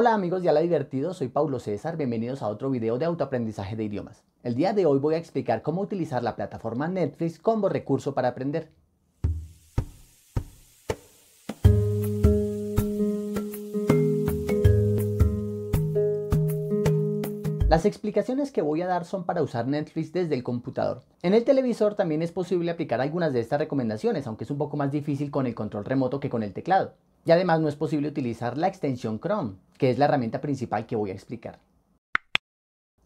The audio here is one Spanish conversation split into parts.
Hola amigos de Ala Divertido, soy Paulo César, bienvenidos a otro video de autoaprendizaje de idiomas. El día de hoy voy a explicar cómo utilizar la plataforma Netflix como recurso para aprender. Las explicaciones que voy a dar son para usar Netflix desde el computador. En el televisor también es posible aplicar algunas de estas recomendaciones, aunque es un poco más difícil con el control remoto que con el teclado. Y además no es posible utilizar la extensión Chrome, que es la herramienta principal que voy a explicar.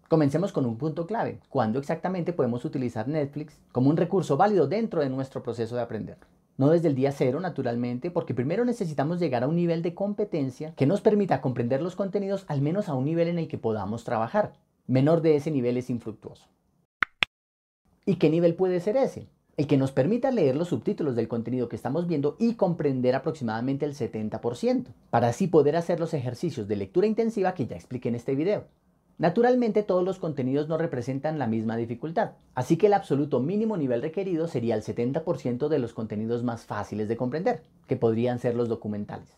Comencemos con un punto clave, cuándo exactamente podemos utilizar Netflix como un recurso válido dentro de nuestro proceso de aprender. No desde el día cero, naturalmente, porque primero necesitamos llegar a un nivel de competencia que nos permita comprender los contenidos al menos a un nivel en el que podamos trabajar. Menor de ese nivel es infructuoso. ¿Y qué nivel puede ser ese? el que nos permita leer los subtítulos del contenido que estamos viendo y comprender aproximadamente el 70%, para así poder hacer los ejercicios de lectura intensiva que ya expliqué en este video. Naturalmente todos los contenidos no representan la misma dificultad, así que el absoluto mínimo nivel requerido sería el 70% de los contenidos más fáciles de comprender, que podrían ser los documentales.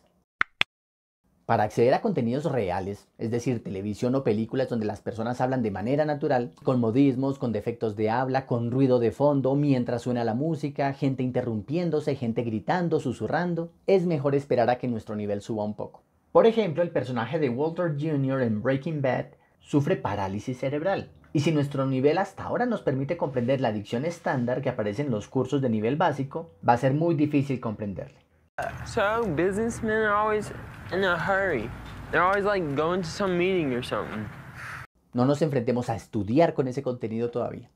Para acceder a contenidos reales, es decir, televisión o películas donde las personas hablan de manera natural, con modismos, con defectos de habla, con ruido de fondo, mientras suena la música, gente interrumpiéndose, gente gritando, susurrando, es mejor esperar a que nuestro nivel suba un poco. Por ejemplo, el personaje de Walter Jr. en Breaking Bad sufre parálisis cerebral. Y si nuestro nivel hasta ahora nos permite comprender la dicción estándar que aparece en los cursos de nivel básico, va a ser muy difícil comprenderle. So, some No nos enfrentemos a estudiar con ese contenido todavía.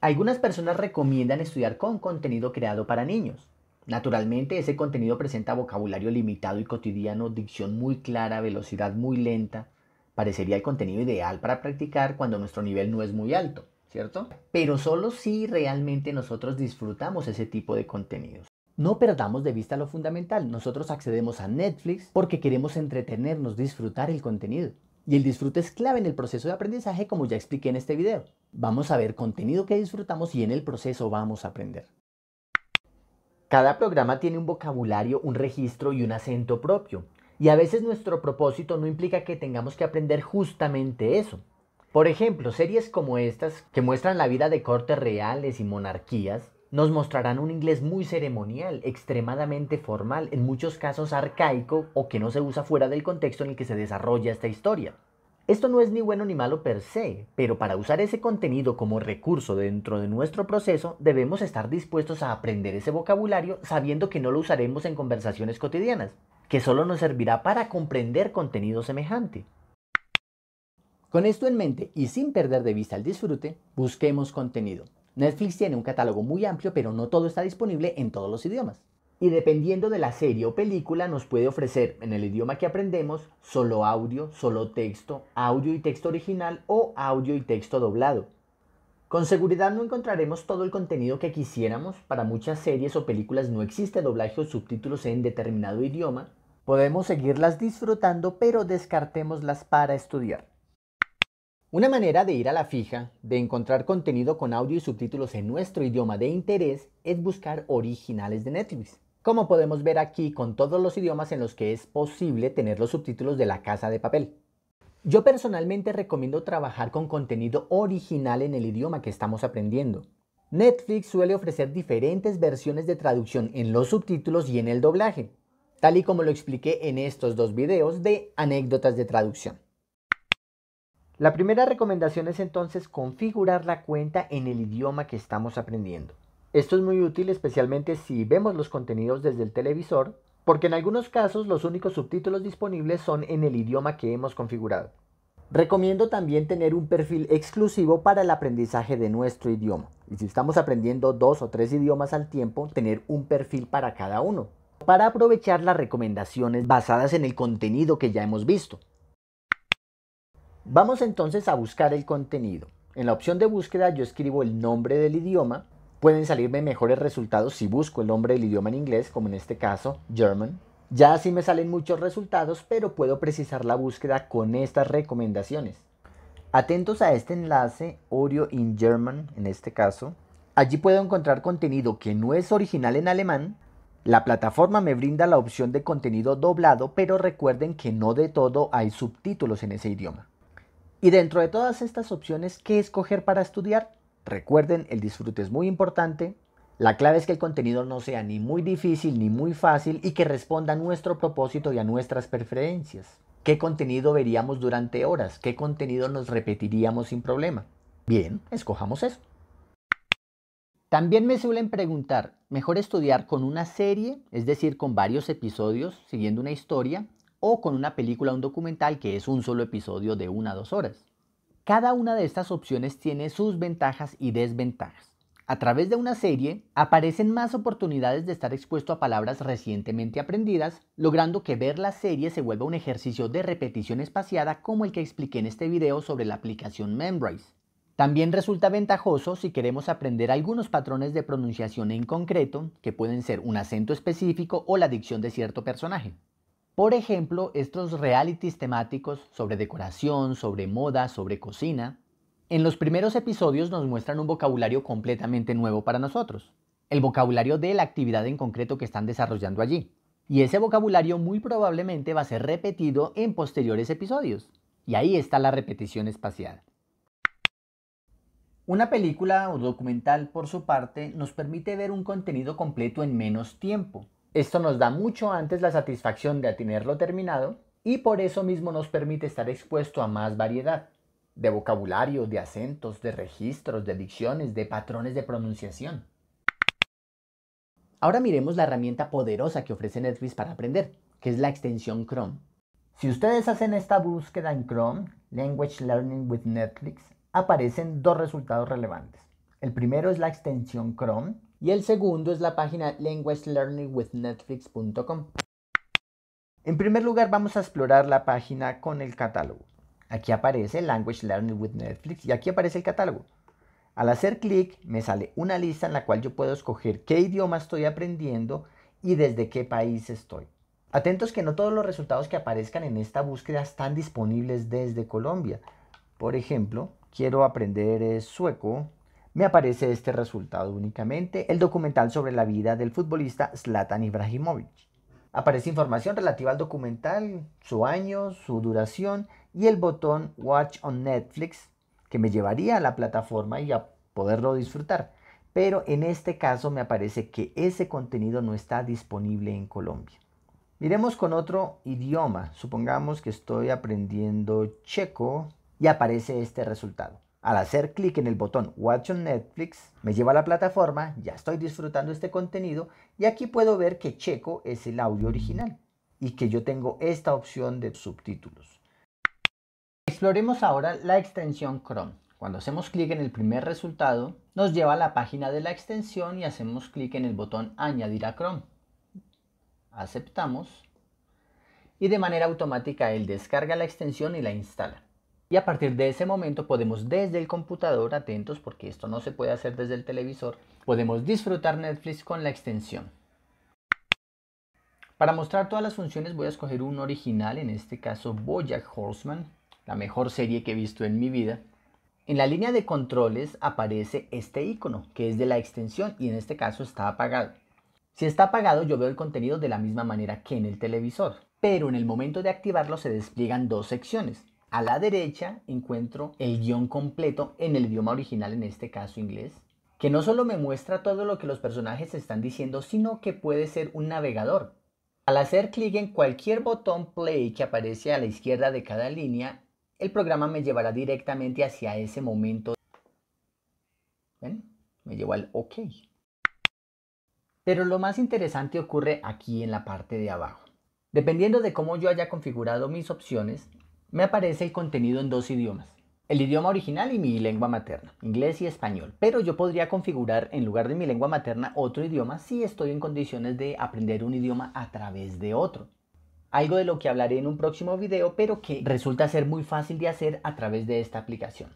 Algunas personas recomiendan estudiar con contenido creado para niños. Naturalmente, ese contenido presenta vocabulario limitado y cotidiano, dicción muy clara, velocidad muy lenta. Parecería el contenido ideal para practicar cuando nuestro nivel no es muy alto, ¿cierto? Pero solo si realmente nosotros disfrutamos ese tipo de contenidos. No perdamos de vista lo fundamental. Nosotros accedemos a Netflix porque queremos entretenernos, disfrutar el contenido. Y el disfrute es clave en el proceso de aprendizaje como ya expliqué en este video. Vamos a ver contenido que disfrutamos y en el proceso vamos a aprender. Cada programa tiene un vocabulario, un registro y un acento propio. Y a veces nuestro propósito no implica que tengamos que aprender justamente eso. Por ejemplo, series como estas, que muestran la vida de cortes reales y monarquías, nos mostrarán un inglés muy ceremonial, extremadamente formal, en muchos casos arcaico o que no se usa fuera del contexto en el que se desarrolla esta historia. Esto no es ni bueno ni malo per se, pero para usar ese contenido como recurso dentro de nuestro proceso debemos estar dispuestos a aprender ese vocabulario sabiendo que no lo usaremos en conversaciones cotidianas, que solo nos servirá para comprender contenido semejante. Con esto en mente y sin perder de vista el disfrute, busquemos contenido. Netflix tiene un catálogo muy amplio, pero no todo está disponible en todos los idiomas. Y dependiendo de la serie o película, nos puede ofrecer en el idioma que aprendemos solo audio, solo texto, audio y texto original o audio y texto doblado. Con seguridad no encontraremos todo el contenido que quisiéramos, para muchas series o películas no existe doblaje o subtítulos en determinado idioma. Podemos seguirlas disfrutando, pero descartémoslas para estudiar. Una manera de ir a la fija, de encontrar contenido con audio y subtítulos en nuestro idioma de interés, es buscar originales de Netflix. Como podemos ver aquí con todos los idiomas en los que es posible tener los subtítulos de la casa de papel. Yo personalmente recomiendo trabajar con contenido original en el idioma que estamos aprendiendo. Netflix suele ofrecer diferentes versiones de traducción en los subtítulos y en el doblaje, tal y como lo expliqué en estos dos videos de anécdotas de traducción. La primera recomendación es entonces configurar la cuenta en el idioma que estamos aprendiendo. Esto es muy útil especialmente si vemos los contenidos desde el televisor, porque en algunos casos los únicos subtítulos disponibles son en el idioma que hemos configurado. Recomiendo también tener un perfil exclusivo para el aprendizaje de nuestro idioma. Y si estamos aprendiendo dos o tres idiomas al tiempo, tener un perfil para cada uno. Para aprovechar las recomendaciones basadas en el contenido que ya hemos visto. Vamos entonces a buscar el contenido. En la opción de búsqueda yo escribo el nombre del idioma. Pueden salirme mejores resultados si busco el nombre del idioma en inglés, como en este caso, German. Ya así me salen muchos resultados, pero puedo precisar la búsqueda con estas recomendaciones. Atentos a este enlace, Oreo in German en este caso. Allí puedo encontrar contenido que no es original en alemán. La plataforma me brinda la opción de contenido doblado, pero recuerden que no de todo hay subtítulos en ese idioma. Y dentro de todas estas opciones, ¿qué escoger para estudiar? Recuerden, el disfrute es muy importante. La clave es que el contenido no sea ni muy difícil ni muy fácil y que responda a nuestro propósito y a nuestras preferencias. ¿Qué contenido veríamos durante horas? ¿Qué contenido nos repetiríamos sin problema? Bien, escojamos eso. También me suelen preguntar, ¿mejor estudiar con una serie, es decir, con varios episodios siguiendo una historia, o con una película o un documental que es un solo episodio de una a dos horas. Cada una de estas opciones tiene sus ventajas y desventajas. A través de una serie aparecen más oportunidades de estar expuesto a palabras recientemente aprendidas, logrando que ver la serie se vuelva un ejercicio de repetición espaciada como el que expliqué en este video sobre la aplicación Memrise. También resulta ventajoso si queremos aprender algunos patrones de pronunciación en concreto, que pueden ser un acento específico o la dicción de cierto personaje. Por ejemplo, estos realities temáticos sobre decoración, sobre moda, sobre cocina, en los primeros episodios nos muestran un vocabulario completamente nuevo para nosotros, el vocabulario de la actividad en concreto que están desarrollando allí. Y ese vocabulario muy probablemente va a ser repetido en posteriores episodios. Y ahí está la repetición espacial. Una película o documental, por su parte, nos permite ver un contenido completo en menos tiempo, esto nos da mucho antes la satisfacción de tenerlo terminado y por eso mismo nos permite estar expuesto a más variedad de vocabulario, de acentos, de registros, de dicciones, de patrones de pronunciación. Ahora miremos la herramienta poderosa que ofrece Netflix para aprender, que es la extensión Chrome. Si ustedes hacen esta búsqueda en Chrome, Language Learning with Netflix, aparecen dos resultados relevantes. El primero es la extensión Chrome, y el segundo es la página languagelearningwithnetflix.com En primer lugar vamos a explorar la página con el catálogo. Aquí aparece Language Learning with Netflix y aquí aparece el catálogo. Al hacer clic me sale una lista en la cual yo puedo escoger qué idioma estoy aprendiendo y desde qué país estoy. Atentos que no todos los resultados que aparezcan en esta búsqueda están disponibles desde Colombia. Por ejemplo, quiero aprender eh, sueco me aparece este resultado únicamente, el documental sobre la vida del futbolista Zlatan Ibrahimovic. Aparece información relativa al documental, su año, su duración y el botón Watch on Netflix que me llevaría a la plataforma y a poderlo disfrutar. Pero en este caso me aparece que ese contenido no está disponible en Colombia. Miremos con otro idioma. Supongamos que estoy aprendiendo checo y aparece este resultado. Al hacer clic en el botón Watch on Netflix, me lleva a la plataforma, ya estoy disfrutando este contenido y aquí puedo ver que checo es el audio original y que yo tengo esta opción de subtítulos. Exploremos ahora la extensión Chrome. Cuando hacemos clic en el primer resultado, nos lleva a la página de la extensión y hacemos clic en el botón Añadir a Chrome. Aceptamos y de manera automática él descarga la extensión y la instala. Y a partir de ese momento podemos desde el computador, atentos porque esto no se puede hacer desde el televisor, podemos disfrutar Netflix con la extensión. Para mostrar todas las funciones voy a escoger un original, en este caso Bojack Horseman, la mejor serie que he visto en mi vida. En la línea de controles aparece este icono que es de la extensión y en este caso está apagado. Si está apagado yo veo el contenido de la misma manera que en el televisor, pero en el momento de activarlo se despliegan dos secciones. A la derecha encuentro el guión completo en el idioma original, en este caso inglés, que no solo me muestra todo lo que los personajes están diciendo, sino que puede ser un navegador. Al hacer clic en cualquier botón play que aparece a la izquierda de cada línea, el programa me llevará directamente hacia ese momento. ¿Ven? Me lleva al OK. Pero lo más interesante ocurre aquí en la parte de abajo. Dependiendo de cómo yo haya configurado mis opciones, me aparece el contenido en dos idiomas. El idioma original y mi lengua materna, inglés y español. Pero yo podría configurar en lugar de mi lengua materna otro idioma si estoy en condiciones de aprender un idioma a través de otro. Algo de lo que hablaré en un próximo video, pero que resulta ser muy fácil de hacer a través de esta aplicación.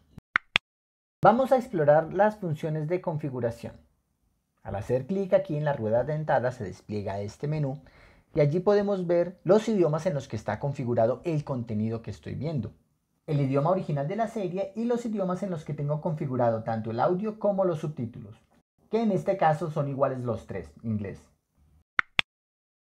Vamos a explorar las funciones de configuración. Al hacer clic aquí en la rueda dentada se despliega este menú y allí podemos ver los idiomas en los que está configurado el contenido que estoy viendo, el idioma original de la serie y los idiomas en los que tengo configurado tanto el audio como los subtítulos, que en este caso son iguales los tres, inglés.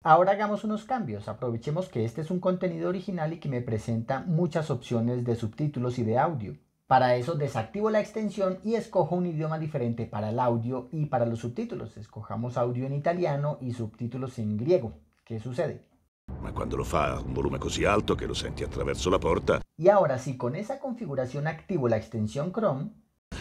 Ahora hagamos unos cambios, aprovechemos que este es un contenido original y que me presenta muchas opciones de subtítulos y de audio. Para eso desactivo la extensión y escojo un idioma diferente para el audio y para los subtítulos. Escojamos audio en italiano y subtítulos en griego. ¿Qué sucede? Ma cuando lo fa un volumen così alto que lo través de la puerta. Y ahora si con esa configuración activo la extensión Chrome.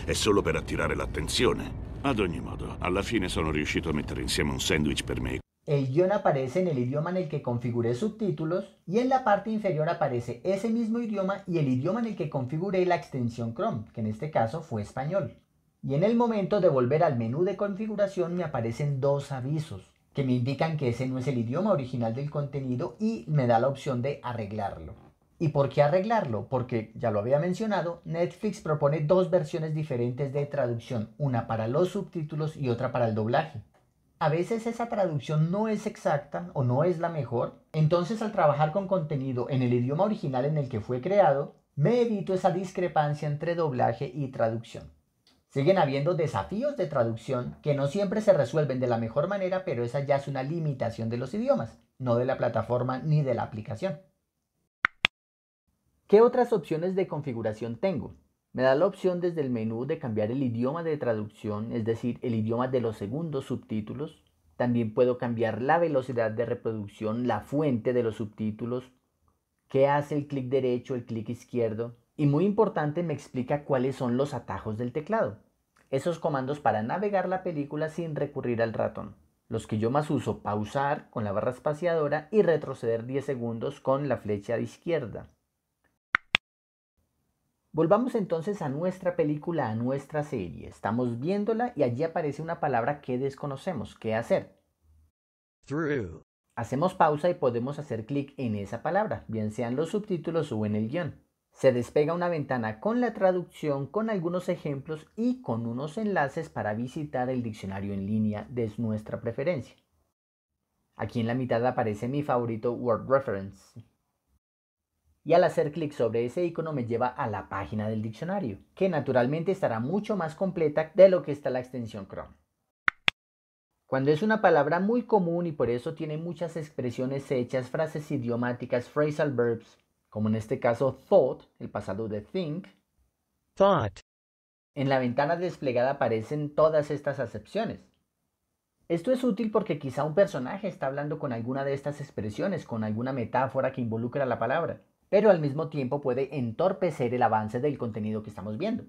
Es solo para la atención Ad ogni modo, alla fine sono riuscito a mettere un sandwich per me. El guión aparece en el idioma en el que configuré subtítulos y en la parte inferior aparece ese mismo idioma y el idioma en el que configuré la extensión Chrome, que en este caso fue español. Y en el momento de volver al menú de configuración me aparecen dos avisos que me indican que ese no es el idioma original del contenido y me da la opción de arreglarlo. ¿Y por qué arreglarlo? Porque, ya lo había mencionado, Netflix propone dos versiones diferentes de traducción, una para los subtítulos y otra para el doblaje. A veces esa traducción no es exacta o no es la mejor, entonces al trabajar con contenido en el idioma original en el que fue creado, me evito esa discrepancia entre doblaje y traducción. Siguen habiendo desafíos de traducción que no siempre se resuelven de la mejor manera, pero esa ya es una limitación de los idiomas, no de la plataforma ni de la aplicación. ¿Qué otras opciones de configuración tengo? Me da la opción desde el menú de cambiar el idioma de traducción, es decir, el idioma de los segundos subtítulos. También puedo cambiar la velocidad de reproducción, la fuente de los subtítulos, qué hace el clic derecho, el clic izquierdo, y muy importante, me explica cuáles son los atajos del teclado. Esos comandos para navegar la película sin recurrir al ratón. Los que yo más uso, pausar con la barra espaciadora y retroceder 10 segundos con la flecha de izquierda. Volvamos entonces a nuestra película, a nuestra serie. Estamos viéndola y allí aparece una palabra que desconocemos. ¿Qué hacer? Hacemos pausa y podemos hacer clic en esa palabra, bien sean los subtítulos o en el guión. Se despega una ventana con la traducción, con algunos ejemplos y con unos enlaces para visitar el diccionario en línea de nuestra preferencia. Aquí en la mitad aparece mi favorito Word Reference. Y al hacer clic sobre ese icono me lleva a la página del diccionario, que naturalmente estará mucho más completa de lo que está la extensión Chrome. Cuando es una palabra muy común y por eso tiene muchas expresiones hechas, frases idiomáticas, phrasal verbs, como en este caso thought, el pasado de think. Thought. En la ventana desplegada aparecen todas estas acepciones. Esto es útil porque quizá un personaje está hablando con alguna de estas expresiones, con alguna metáfora que involucra la palabra, pero al mismo tiempo puede entorpecer el avance del contenido que estamos viendo.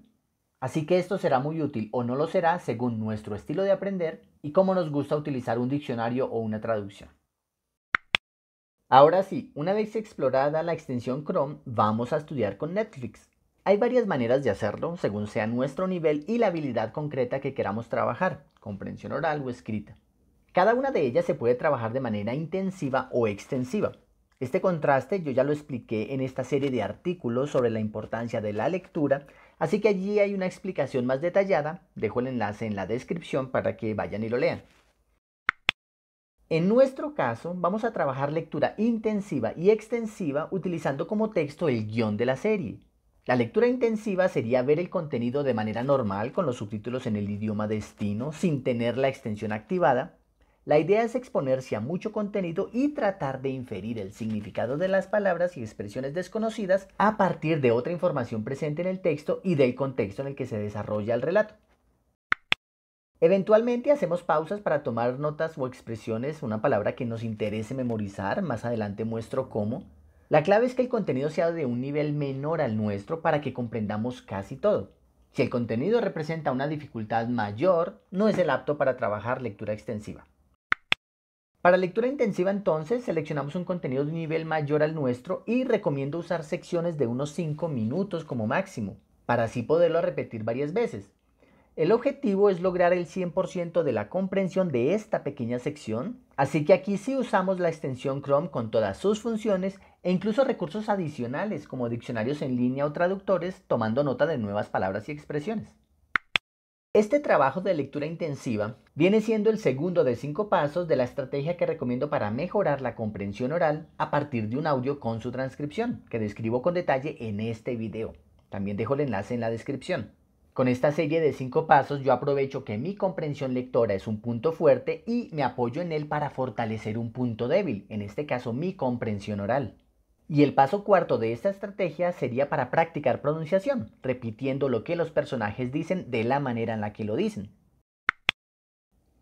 Así que esto será muy útil o no lo será según nuestro estilo de aprender y cómo nos gusta utilizar un diccionario o una traducción. Ahora sí, una vez explorada la extensión Chrome, vamos a estudiar con Netflix. Hay varias maneras de hacerlo según sea nuestro nivel y la habilidad concreta que queramos trabajar, comprensión oral o escrita. Cada una de ellas se puede trabajar de manera intensiva o extensiva. Este contraste yo ya lo expliqué en esta serie de artículos sobre la importancia de la lectura, así que allí hay una explicación más detallada, dejo el enlace en la descripción para que vayan y lo lean. En nuestro caso, vamos a trabajar lectura intensiva y extensiva utilizando como texto el guión de la serie. La lectura intensiva sería ver el contenido de manera normal con los subtítulos en el idioma destino sin tener la extensión activada. La idea es exponerse a mucho contenido y tratar de inferir el significado de las palabras y expresiones desconocidas a partir de otra información presente en el texto y del contexto en el que se desarrolla el relato. Eventualmente hacemos pausas para tomar notas o expresiones, una palabra que nos interese memorizar, más adelante muestro cómo. La clave es que el contenido sea de un nivel menor al nuestro para que comprendamos casi todo. Si el contenido representa una dificultad mayor, no es el apto para trabajar lectura extensiva. Para lectura intensiva entonces seleccionamos un contenido de un nivel mayor al nuestro y recomiendo usar secciones de unos 5 minutos como máximo, para así poderlo repetir varias veces. El objetivo es lograr el 100% de la comprensión de esta pequeña sección, así que aquí sí usamos la extensión Chrome con todas sus funciones e incluso recursos adicionales como diccionarios en línea o traductores tomando nota de nuevas palabras y expresiones. Este trabajo de lectura intensiva viene siendo el segundo de cinco pasos de la estrategia que recomiendo para mejorar la comprensión oral a partir de un audio con su transcripción, que describo con detalle en este video. También dejo el enlace en la descripción. Con esta serie de cinco pasos yo aprovecho que mi comprensión lectora es un punto fuerte y me apoyo en él para fortalecer un punto débil, en este caso mi comprensión oral. Y el paso cuarto de esta estrategia sería para practicar pronunciación, repitiendo lo que los personajes dicen de la manera en la que lo dicen.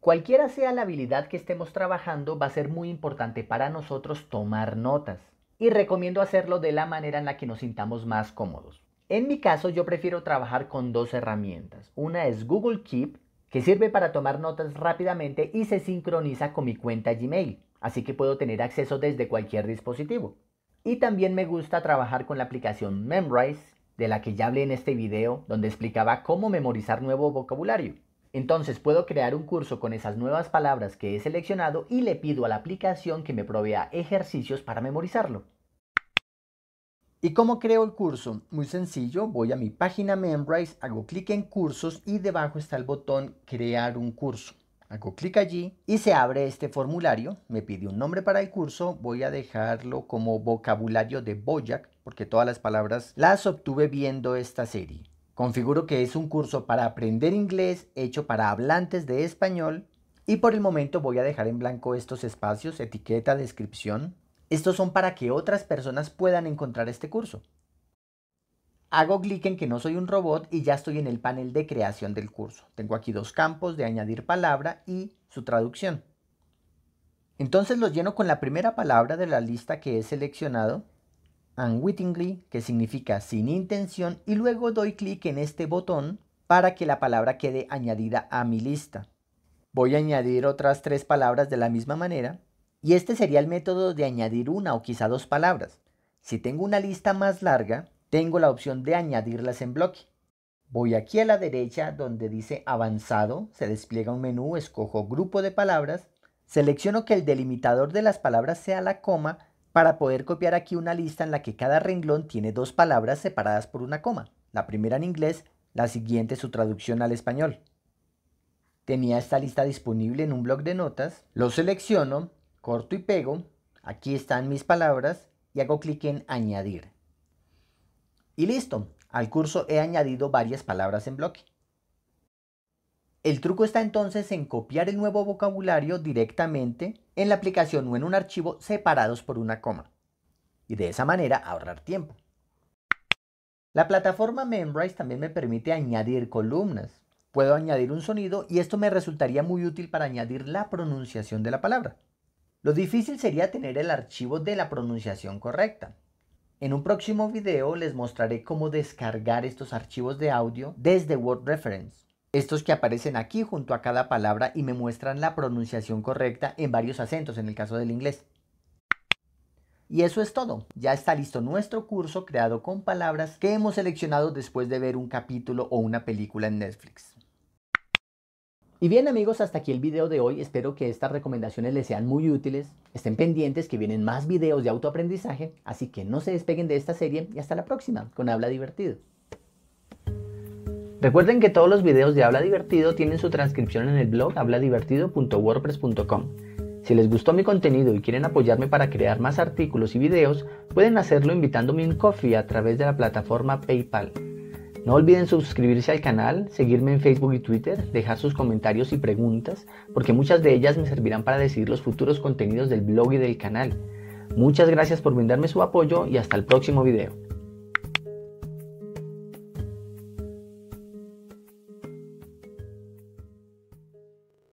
Cualquiera sea la habilidad que estemos trabajando, va a ser muy importante para nosotros tomar notas. Y recomiendo hacerlo de la manera en la que nos sintamos más cómodos. En mi caso yo prefiero trabajar con dos herramientas. Una es Google Keep, que sirve para tomar notas rápidamente y se sincroniza con mi cuenta Gmail, así que puedo tener acceso desde cualquier dispositivo. Y también me gusta trabajar con la aplicación Memrise, de la que ya hablé en este video, donde explicaba cómo memorizar nuevo vocabulario. Entonces puedo crear un curso con esas nuevas palabras que he seleccionado y le pido a la aplicación que me provea ejercicios para memorizarlo. ¿Y cómo creo el curso? Muy sencillo, voy a mi página Memrise, hago clic en cursos y debajo está el botón crear un curso. Hago clic allí y se abre este formulario, me pide un nombre para el curso, voy a dejarlo como vocabulario de Boyac porque todas las palabras las obtuve viendo esta serie. Configuro que es un curso para aprender inglés hecho para hablantes de español y por el momento voy a dejar en blanco estos espacios, etiqueta, descripción, estos son para que otras personas puedan encontrar este curso. Hago clic en que no soy un robot y ya estoy en el panel de creación del curso. Tengo aquí dos campos de añadir palabra y su traducción. Entonces los lleno con la primera palabra de la lista que he seleccionado, unwittingly, que significa sin intención, y luego doy clic en este botón para que la palabra quede añadida a mi lista. Voy a añadir otras tres palabras de la misma manera y este sería el método de añadir una o quizá dos palabras. Si tengo una lista más larga, tengo la opción de añadirlas en bloque. Voy aquí a la derecha donde dice avanzado, se despliega un menú, escojo grupo de palabras, selecciono que el delimitador de las palabras sea la coma para poder copiar aquí una lista en la que cada renglón tiene dos palabras separadas por una coma, la primera en inglés, la siguiente su traducción al español. Tenía esta lista disponible en un blog de notas, lo selecciono corto y pego, aquí están mis palabras y hago clic en añadir. Y listo, al curso he añadido varias palabras en bloque. El truco está entonces en copiar el nuevo vocabulario directamente en la aplicación o en un archivo separados por una coma. Y de esa manera ahorrar tiempo. La plataforma Memrise también me permite añadir columnas. Puedo añadir un sonido y esto me resultaría muy útil para añadir la pronunciación de la palabra. Lo difícil sería tener el archivo de la pronunciación correcta. En un próximo video les mostraré cómo descargar estos archivos de audio desde Word Reference. Estos que aparecen aquí junto a cada palabra y me muestran la pronunciación correcta en varios acentos en el caso del inglés. Y eso es todo. Ya está listo nuestro curso creado con palabras que hemos seleccionado después de ver un capítulo o una película en Netflix. Y bien amigos, hasta aquí el video de hoy. Espero que estas recomendaciones les sean muy útiles. Estén pendientes que vienen más videos de autoaprendizaje, así que no se despeguen de esta serie y hasta la próxima con Habla Divertido. Recuerden que todos los videos de Habla Divertido tienen su transcripción en el blog habladivertido.wordpress.com. Si les gustó mi contenido y quieren apoyarme para crear más artículos y videos, pueden hacerlo invitándome un coffee a través de la plataforma PayPal. No olviden suscribirse al canal, seguirme en Facebook y Twitter, dejar sus comentarios y preguntas, porque muchas de ellas me servirán para decidir los futuros contenidos del blog y del canal. Muchas gracias por brindarme su apoyo y hasta el próximo video.